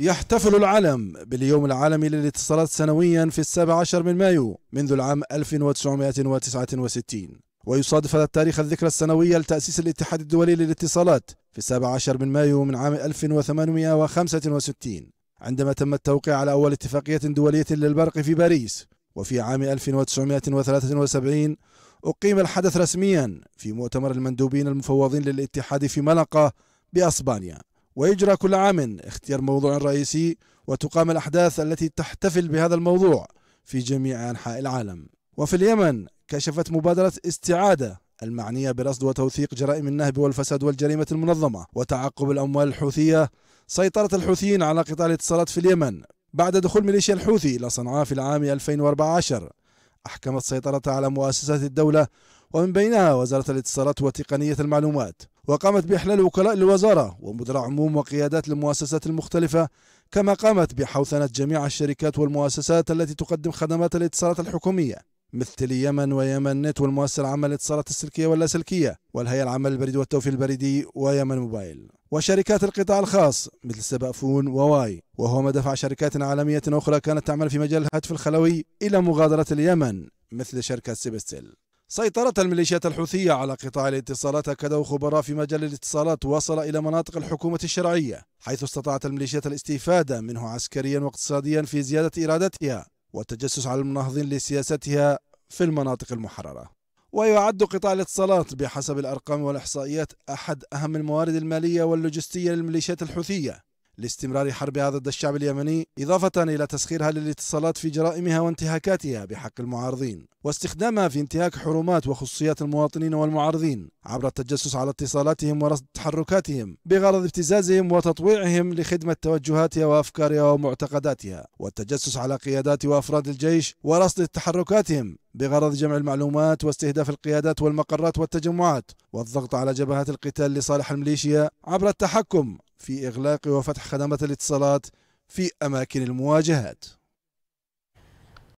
يحتفل العالم باليوم العالمي للاتصالات سنويا في السابع عشر من مايو منذ العام 1969 ويصادف هذا التاريخ الذكرى السنوية لتأسيس الاتحاد الدولي للاتصالات في السابع عشر من مايو من عام 1865 عندما تم التوقيع على أول اتفاقية دولية للبرق في باريس وفي عام 1973 أقيم الحدث رسميا في مؤتمر المندوبين المفوضين للاتحاد في ملقا بأسبانيا ويجرى كل عام اختيار موضوع رئيسي وتقام الأحداث التي تحتفل بهذا الموضوع في جميع أنحاء العالم وفي اليمن كشفت مبادرة استعادة المعنية برصد وتوثيق جرائم النهب والفساد والجريمة المنظمة وتعقب الأموال الحوثية سيطرة الحوثيين على قطاع الاتصالات في اليمن بعد دخول ميليشيا الحوثي إلى صنعاء في العام 2014 أحكمت سيطرتها على مؤسسات الدولة ومن بينها وزارة الاتصالات وتقنية المعلومات وقامت بإحلال وكلاء الوزارة ومدراء عموم وقيادات المؤسسات المختلفة كما قامت بحوثنة جميع الشركات والمؤسسات التي تقدم خدمات الاتصالات الحكومية مثل اليمن ويمن نت والمؤسسة العامة للاتصالات السلكية واللاسلكية والهيئة العامة للبريد والتوفير البريدي ويمن موبايل وشركات القطاع الخاص مثل سبأفون وواي وهو ما دفع شركات عالمية أخرى كانت تعمل في مجال الهاتف الخلوي إلى مغادرة اليمن مثل شركة سيبستيل سيطرة الميليشيات الحوثية على قطاع الاتصالات أكده خبراء في مجال الاتصالات وصل إلى مناطق الحكومة الشرعية حيث استطاعت الميليشيات الاستفادة منه عسكريا واقتصاديا في زيادة إرادتها والتجسس على المناهضين لسياستها في المناطق المحررة ويعد قطاع الاتصالات بحسب الأرقام والإحصائيات أحد أهم الموارد المالية واللوجستية للميليشيات الحوثية لاستمرار حربها ضد الشعب اليمني إضافة إلى تسخيرها للاتصالات في جرائمها وانتهاكاتها بحق المعارضين واستخدامها في انتهاك حرمات وخصوصيات المواطنين والمعارضين عبر التجسس على اتصالاتهم ورصد تحركاتهم بغرض ابتزازهم وتطويعهم لخدمة توجهاتها وأفكارها ومعتقداتها والتجسس على قيادات وأفراد الجيش ورصد تحركاتهم بغرض جمع المعلومات واستهداف القيادات والمقرات والتجمعات والضغط على جبهات القتال لصالح الميليشيا عبر التحكم في إغلاق وفتح خدمات الاتصالات في أماكن المواجهات